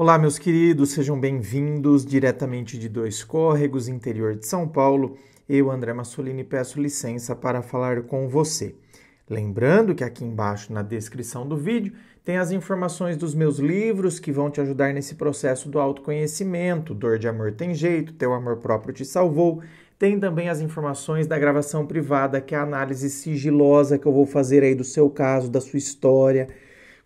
Olá, meus queridos, sejam bem-vindos diretamente de Dois Córregos, interior de São Paulo. Eu, André Massolini, peço licença para falar com você. Lembrando que aqui embaixo na descrição do vídeo tem as informações dos meus livros que vão te ajudar nesse processo do autoconhecimento. Dor de amor tem jeito, teu amor próprio te salvou. Tem também as informações da gravação privada, que é a análise sigilosa que eu vou fazer aí do seu caso, da sua história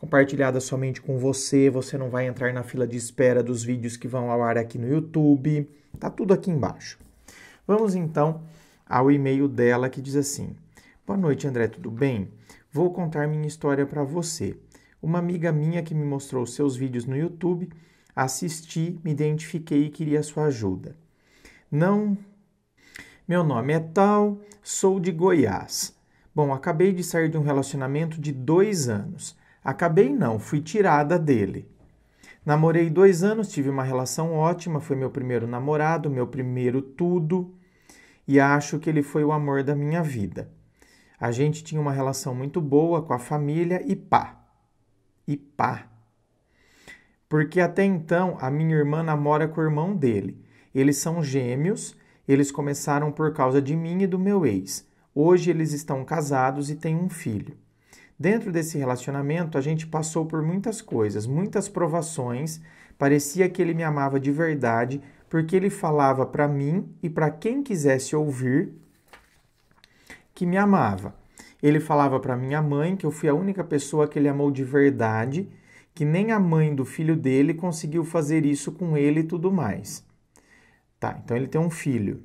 compartilhada somente com você, você não vai entrar na fila de espera dos vídeos que vão ao ar aqui no YouTube. Tá tudo aqui embaixo. Vamos então ao e-mail dela que diz assim: Boa noite, André, tudo bem? Vou contar minha história para você. Uma amiga minha que me mostrou seus vídeos no YouTube, assisti, me identifiquei e queria sua ajuda. Não. Meu nome é tal, sou de Goiás. Bom, acabei de sair de um relacionamento de dois anos. Acabei não, fui tirada dele. Namorei dois anos, tive uma relação ótima, foi meu primeiro namorado, meu primeiro tudo, e acho que ele foi o amor da minha vida. A gente tinha uma relação muito boa com a família e pá. E pá. Porque até então a minha irmã namora com o irmão dele. Eles são gêmeos, eles começaram por causa de mim e do meu ex. Hoje eles estão casados e têm um filho. Dentro desse relacionamento, a gente passou por muitas coisas, muitas provações. Parecia que ele me amava de verdade, porque ele falava para mim e para quem quisesse ouvir que me amava. Ele falava para minha mãe que eu fui a única pessoa que ele amou de verdade, que nem a mãe do filho dele conseguiu fazer isso com ele e tudo mais. Tá, então ele tem um filho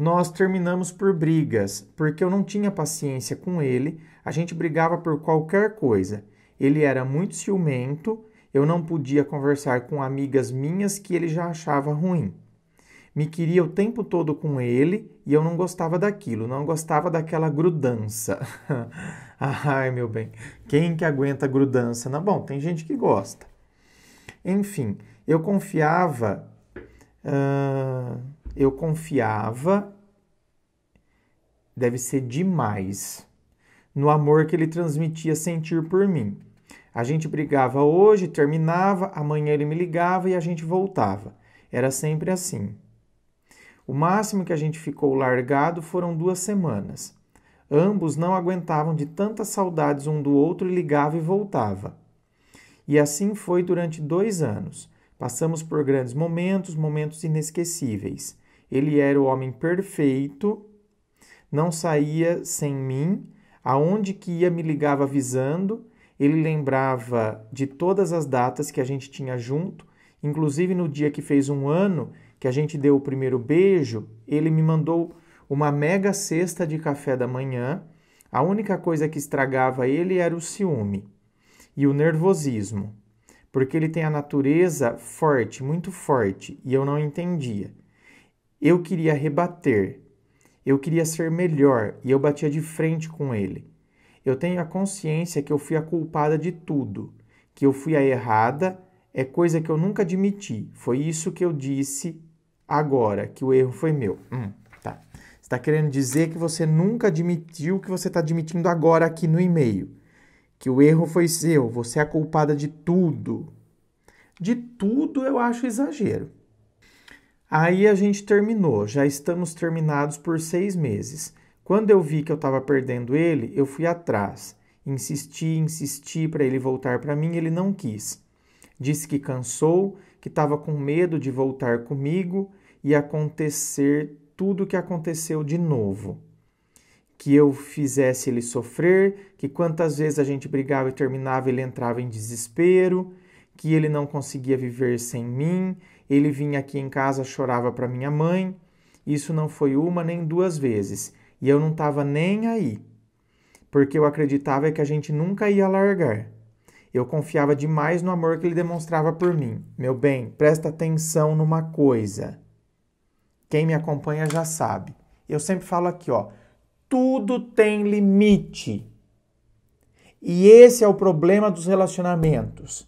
nós terminamos por brigas, porque eu não tinha paciência com ele, a gente brigava por qualquer coisa. Ele era muito ciumento, eu não podia conversar com amigas minhas que ele já achava ruim. Me queria o tempo todo com ele e eu não gostava daquilo, não gostava daquela grudança. Ai, meu bem, quem que aguenta grudança? Não, bom, tem gente que gosta. Enfim, eu confiava. Uh eu confiava deve ser demais no amor que ele transmitia sentir por mim. A gente brigava hoje, terminava, amanhã ele me ligava e a gente voltava. Era sempre assim. O máximo que a gente ficou largado foram duas semanas. Ambos não aguentavam de tantas saudades um do outro e ligava e voltava. E assim foi durante dois anos. Passamos por grandes momentos, momentos inesquecíveis. Ele era o homem perfeito, não saía sem mim, aonde que ia me ligava avisando, ele lembrava de todas as datas que a gente tinha junto, inclusive no dia que fez um ano, que a gente deu o primeiro beijo, ele me mandou uma mega cesta de café da manhã. A única coisa que estragava ele era o ciúme e o nervosismo, porque ele tem a natureza forte, muito forte, e eu não entendia. Eu queria rebater, eu queria ser melhor e eu batia de frente com ele. Eu tenho a consciência que eu fui a culpada de tudo, que eu fui a errada, é coisa que eu nunca admiti. Foi isso que eu disse agora, que o erro foi meu. Hum, tá. Está querendo dizer que você nunca admitiu o que você está admitindo agora aqui no e-mail. Que o erro foi seu, você é a culpada de tudo. De tudo eu acho exagero. Aí a gente terminou, já estamos terminados por seis meses. Quando eu vi que eu estava perdendo ele, eu fui atrás. Insisti, insisti para ele voltar para mim, ele não quis. Disse que cansou, que estava com medo de voltar comigo e acontecer tudo o que aconteceu de novo. Que eu fizesse ele sofrer, que quantas vezes a gente brigava e terminava, ele entrava em desespero, que ele não conseguia viver sem mim ele vinha aqui em casa, chorava para minha mãe. Isso não foi uma nem duas vezes. E eu não estava nem aí, porque eu acreditava que a gente nunca ia largar. Eu confiava demais no amor que ele demonstrava por mim. Meu bem, presta atenção numa coisa. Quem me acompanha já sabe. Eu sempre falo aqui, ó, tudo tem limite. E esse é o problema dos relacionamentos.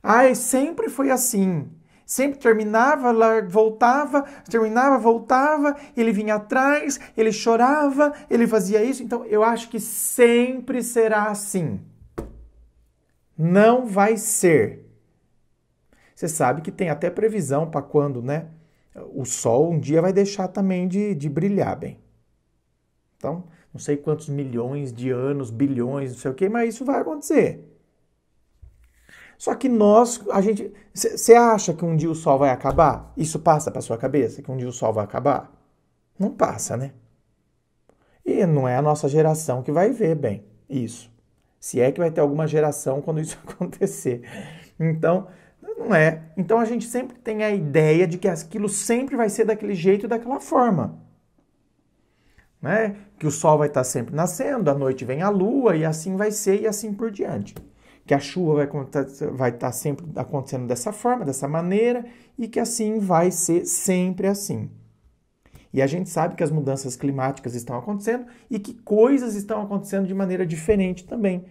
Ai, sempre foi assim. Sempre terminava, voltava, terminava, voltava, ele vinha atrás, ele chorava, ele fazia isso. Então eu acho que sempre será assim. Não vai ser. Você sabe que tem até previsão para quando, né? O sol um dia vai deixar também de, de brilhar bem. Então, não sei quantos milhões de anos, bilhões, não sei o quê, mas isso vai acontecer. Só que nós, a gente. Você acha que um dia o sol vai acabar? Isso passa para sua cabeça? Que um dia o sol vai acabar? Não passa, né? E não é a nossa geração que vai ver bem isso. Se é que vai ter alguma geração quando isso acontecer. Então, não é. Então a gente sempre tem a ideia de que aquilo sempre vai ser daquele jeito e daquela forma. Né? Que o sol vai estar sempre nascendo, à noite vem a lua e assim vai ser e assim por diante que a chuva vai estar tá sempre acontecendo dessa forma, dessa maneira, e que assim vai ser sempre assim. E a gente sabe que as mudanças climáticas estão acontecendo e que coisas estão acontecendo de maneira diferente também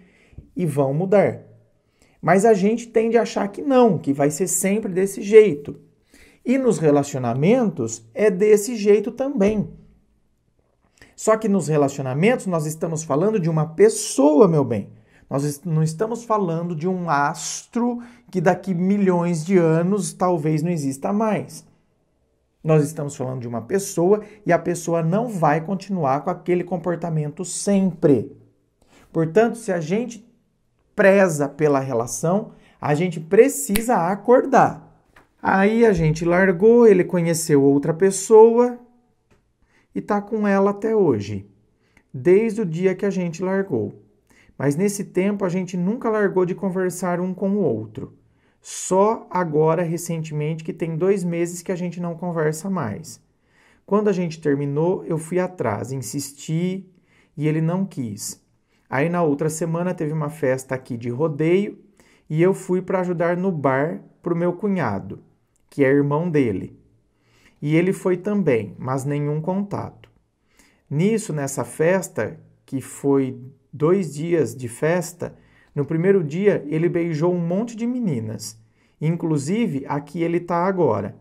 e vão mudar. Mas a gente tende a achar que não, que vai ser sempre desse jeito. E nos relacionamentos é desse jeito também. Só que nos relacionamentos nós estamos falando de uma pessoa, meu bem. Nós não estamos falando de um astro que daqui milhões de anos talvez não exista mais. Nós estamos falando de uma pessoa e a pessoa não vai continuar com aquele comportamento sempre. Portanto, se a gente preza pela relação, a gente precisa acordar. Aí a gente largou, ele conheceu outra pessoa e está com ela até hoje, desde o dia que a gente largou. Mas nesse tempo a gente nunca largou de conversar um com o outro. Só agora, recentemente, que tem dois meses que a gente não conversa mais. Quando a gente terminou, eu fui atrás, insisti e ele não quis. Aí na outra semana teve uma festa aqui de rodeio e eu fui para ajudar no bar para o meu cunhado, que é irmão dele. E ele foi também, mas nenhum contato. Nisso, nessa festa, que foi dois dias de festa, no primeiro dia ele beijou um monte de meninas, inclusive a que ele está agora,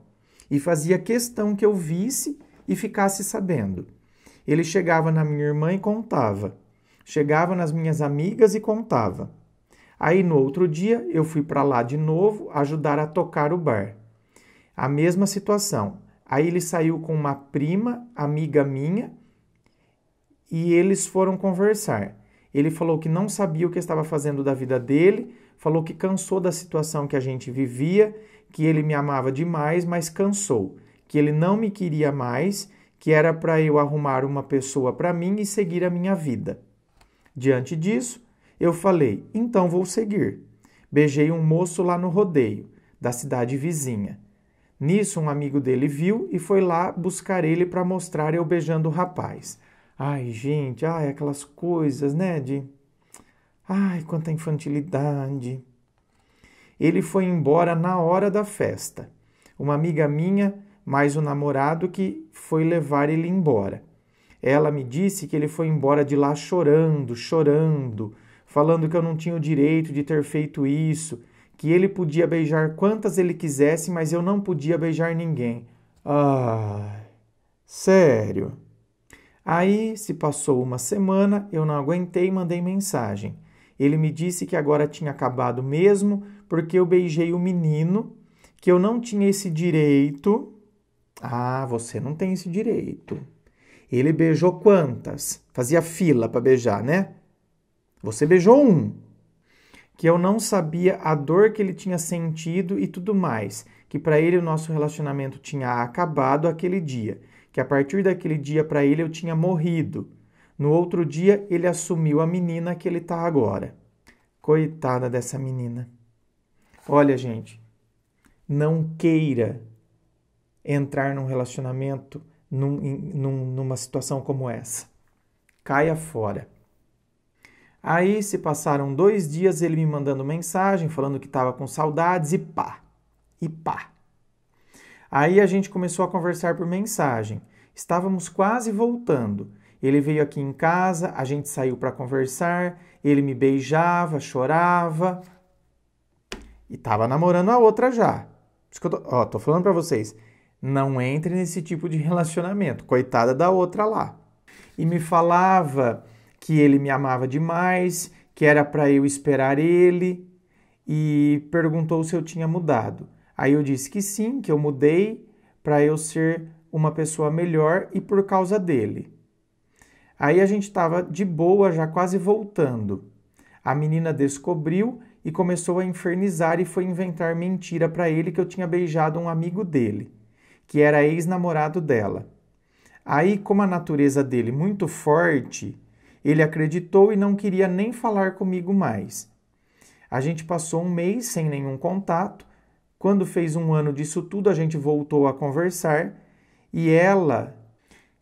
e fazia questão que eu visse e ficasse sabendo. Ele chegava na minha irmã e contava, chegava nas minhas amigas e contava. Aí no outro dia eu fui para lá de novo ajudar a tocar o bar. A mesma situação. Aí ele saiu com uma prima, amiga minha, e eles foram conversar. Ele falou que não sabia o que estava fazendo da vida dele, falou que cansou da situação que a gente vivia, que ele me amava demais, mas cansou, que ele não me queria mais, que era para eu arrumar uma pessoa para mim e seguir a minha vida. Diante disso, eu falei: então vou seguir. Beijei um moço lá no rodeio, da cidade vizinha. Nisso, um amigo dele viu e foi lá buscar ele para mostrar eu beijando o rapaz. Ai, gente, ai, aquelas coisas, né? De. Ai, quanta infantilidade. Ele foi embora na hora da festa. Uma amiga minha, mais o um namorado, que foi levar ele embora. Ela me disse que ele foi embora de lá chorando, chorando, falando que eu não tinha o direito de ter feito isso, que ele podia beijar quantas ele quisesse, mas eu não podia beijar ninguém. Ai, sério. Aí se passou uma semana, eu não aguentei e mandei mensagem. Ele me disse que agora tinha acabado mesmo porque eu beijei o menino, que eu não tinha esse direito. Ah, você não tem esse direito. Ele beijou quantas? Fazia fila para beijar, né? Você beijou um. Que eu não sabia a dor que ele tinha sentido e tudo mais, que para ele o nosso relacionamento tinha acabado aquele dia que a partir daquele dia para ele eu tinha morrido. No outro dia, ele assumiu a menina que ele tá agora. Coitada dessa menina. Olha, gente, não queira entrar num relacionamento, num, num, numa situação como essa. Caia fora. Aí se passaram dois dias ele me mandando mensagem, falando que estava com saudades e pá, e pá. Aí a gente começou a conversar por mensagem. Estávamos quase voltando. Ele veio aqui em casa, a gente saiu para conversar, ele me beijava, chorava. E tava namorando a outra já. Por tô, ó, tô falando para vocês, não entre nesse tipo de relacionamento. Coitada da outra lá. E me falava que ele me amava demais, que era para eu esperar ele e perguntou se eu tinha mudado. Aí eu disse que sim, que eu mudei para eu ser uma pessoa melhor e por causa dele. Aí a gente estava de boa, já quase voltando. A menina descobriu e começou a infernizar e foi inventar mentira para ele que eu tinha beijado um amigo dele, que era ex-namorado dela. Aí, como a natureza dele muito forte, ele acreditou e não queria nem falar comigo mais. A gente passou um mês sem nenhum contato quando fez um ano disso tudo, a gente voltou a conversar e ela,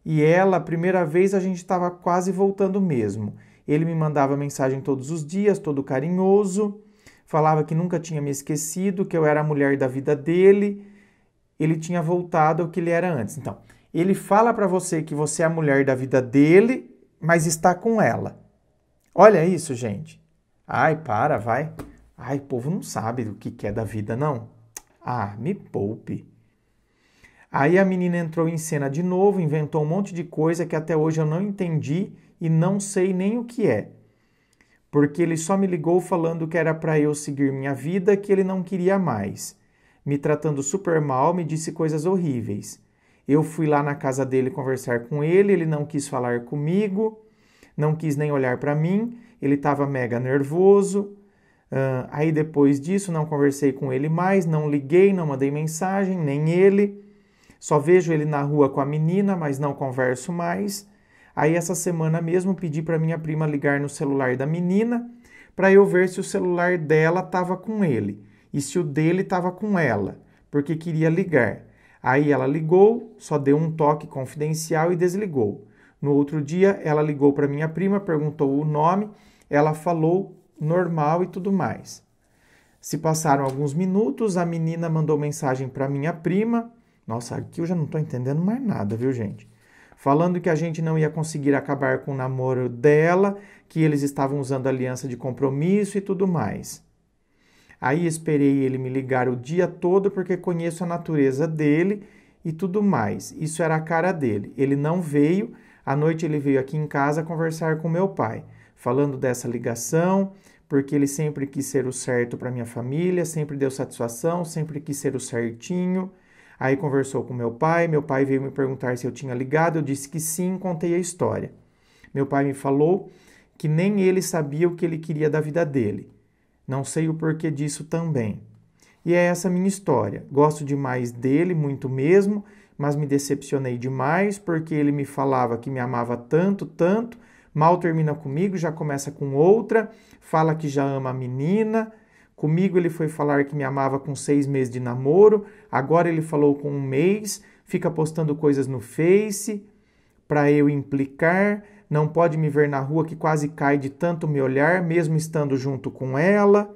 e ela, a primeira vez a gente estava quase voltando mesmo. Ele me mandava mensagem todos os dias, todo carinhoso, falava que nunca tinha me esquecido, que eu era a mulher da vida dele, ele tinha voltado ao que ele era antes. Então, ele fala para você que você é a mulher da vida dele, mas está com ela. Olha isso, gente. Ai, para, vai. Ai, povo não sabe o que é da vida, não. Ah, me poupe. Aí a menina entrou em cena de novo, inventou um monte de coisa que até hoje eu não entendi e não sei nem o que é. Porque ele só me ligou falando que era para eu seguir minha vida, que ele não queria mais. Me tratando super mal, me disse coisas horríveis. Eu fui lá na casa dele conversar com ele, ele não quis falar comigo, não quis nem olhar para mim, ele estava mega nervoso. Uh, aí depois disso, não conversei com ele mais, não liguei, não mandei mensagem, nem ele. Só vejo ele na rua com a menina, mas não converso mais. Aí essa semana mesmo pedi para minha prima ligar no celular da menina para eu ver se o celular dela estava com ele e se o dele estava com ela, porque queria ligar. Aí ela ligou, só deu um toque confidencial e desligou. No outro dia, ela ligou para minha prima, perguntou o nome, ela falou normal e tudo mais. Se passaram alguns minutos, a menina mandou mensagem para minha prima. Nossa, aqui eu já não estou entendendo mais nada, viu, gente? Falando que a gente não ia conseguir acabar com o namoro dela, que eles estavam usando aliança de compromisso e tudo mais. Aí esperei ele me ligar o dia todo porque conheço a natureza dele e tudo mais. Isso era a cara dele. Ele não veio. À noite ele veio aqui em casa conversar com meu pai falando dessa ligação, porque ele sempre quis ser o certo para minha família, sempre deu satisfação, sempre quis ser o certinho. Aí conversou com meu pai, meu pai veio me perguntar se eu tinha ligado, eu disse que sim, contei a história. Meu pai me falou que nem ele sabia o que ele queria da vida dele. Não sei o porquê disso também. E é essa minha história. Gosto demais dele, muito mesmo, mas me decepcionei demais porque ele me falava que me amava tanto, tanto, Mal termina comigo, já começa com outra, fala que já ama a menina. Comigo ele foi falar que me amava com seis meses de namoro, agora ele falou com um mês, fica postando coisas no Face para eu implicar, não pode me ver na rua que quase cai de tanto me olhar, mesmo estando junto com ela.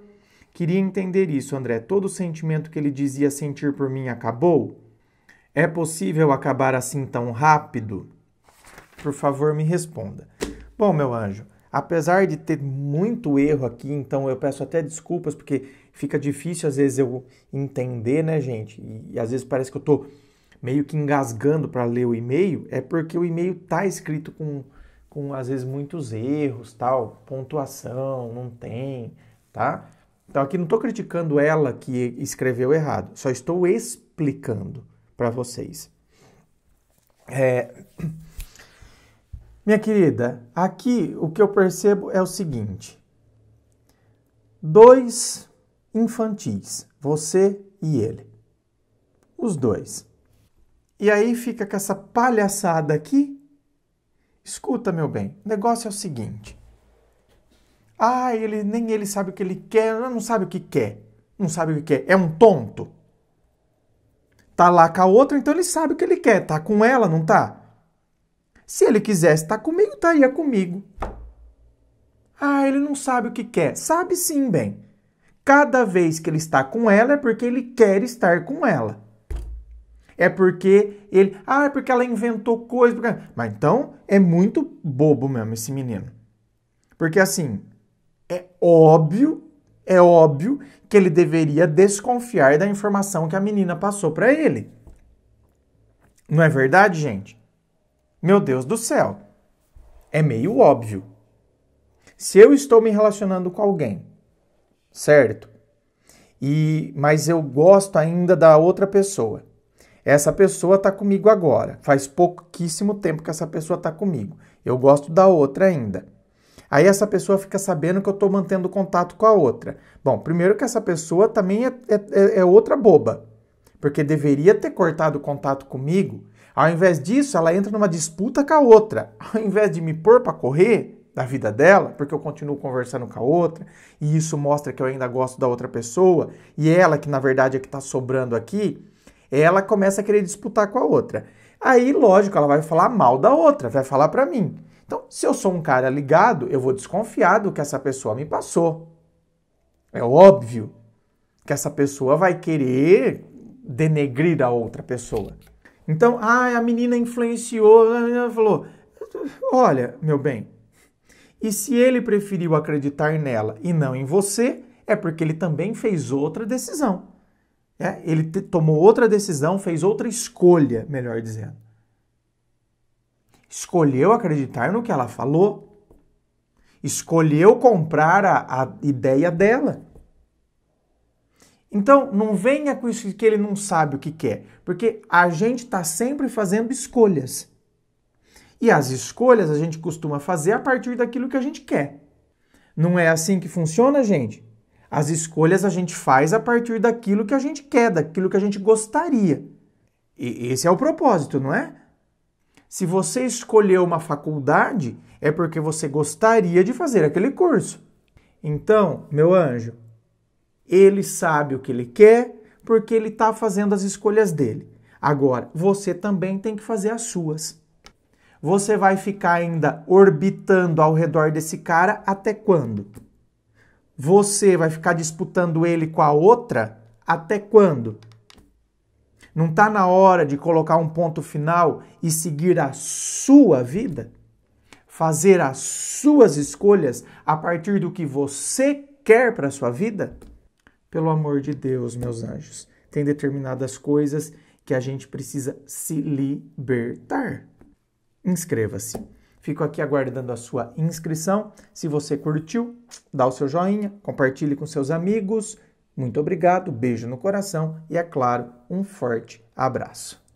Queria entender isso, André. Todo o sentimento que ele dizia sentir por mim acabou? É possível acabar assim tão rápido? Por favor, me responda. Bom, meu anjo, apesar de ter muito erro aqui, então eu peço até desculpas, porque fica difícil às vezes eu entender, né, gente? E, e às vezes parece que eu tô meio que engasgando para ler o e-mail, é porque o e-mail tá escrito com, com às vezes muitos erros, tal, pontuação, não tem, tá? Então aqui não estou criticando ela que escreveu errado, só estou explicando para vocês. É... Minha querida, aqui o que eu percebo é o seguinte: dois infantis, você e ele. Os dois. E aí fica com essa palhaçada aqui. Escuta, meu bem, o negócio é o seguinte. Ah, ele nem ele sabe o que ele quer, não sabe o que quer. Não sabe o que quer, é um tonto. Tá lá com a outra, então ele sabe o que ele quer, tá com ela, não tá? Se ele quisesse estar tá comigo, estaria comigo. Ah, ele não sabe o que quer. Sabe sim, bem. Cada vez que ele está com ela é porque ele quer estar com ela. É porque ele. Ah, é porque ela inventou coisa. Porque... Mas então é muito bobo mesmo esse menino. Porque assim, é óbvio, é óbvio que ele deveria desconfiar da informação que a menina passou para ele. Não é verdade, gente? Meu Deus do céu! É meio óbvio. Se eu estou me relacionando com alguém, certo? E mas eu gosto ainda da outra pessoa. Essa pessoa está comigo agora. Faz pouquíssimo tempo que essa pessoa está comigo. Eu gosto da outra ainda. Aí essa pessoa fica sabendo que eu estou mantendo contato com a outra. Bom, primeiro que essa pessoa também é, é, é outra boba, porque deveria ter cortado o contato comigo ao invés disso, ela entra numa disputa com a outra. Ao invés de me pôr para correr da vida dela, porque eu continuo conversando com a outra, e isso mostra que eu ainda gosto da outra pessoa, e é ela, que na verdade é que está sobrando aqui, ela começa a querer disputar com a outra. Aí, lógico, ela vai falar mal da outra, vai falar para mim. Então, se eu sou um cara ligado, eu vou desconfiar do que essa pessoa me passou. É óbvio que essa pessoa vai querer denegrir a outra pessoa. Então, ah, a menina influenciou, a menina falou: olha, meu bem, e se ele preferiu acreditar nela e não em você, é porque ele também fez outra decisão. É, ele tomou outra decisão, fez outra escolha, melhor dizendo. Escolheu acreditar no que ela falou. Escolheu comprar a, a ideia dela. Então, não venha com isso que ele não sabe o que quer, porque a gente está sempre fazendo escolhas. E as escolhas a gente costuma fazer a partir daquilo que a gente quer. Não é assim que funciona, gente? As escolhas a gente faz a partir daquilo que a gente quer, daquilo que a gente gostaria. E esse é o propósito, não é? Se você escolheu uma faculdade, é porque você gostaria de fazer aquele curso. Então, meu anjo, ele sabe o que ele quer porque ele está fazendo as escolhas dele. Agora, você também tem que fazer as suas. Você vai ficar ainda orbitando ao redor desse cara até quando? Você vai ficar disputando ele com a outra até quando? Não está na hora de colocar um ponto final e seguir a sua vida? Fazer as suas escolhas a partir do que você quer para a sua vida? Pelo amor de Deus, meus anjos, tem determinadas coisas que a gente precisa se libertar. Inscreva-se. Fico aqui aguardando a sua inscrição. Se você curtiu, dá o seu joinha, compartilhe com seus amigos. Muito obrigado, beijo no coração e, é claro, um forte abraço.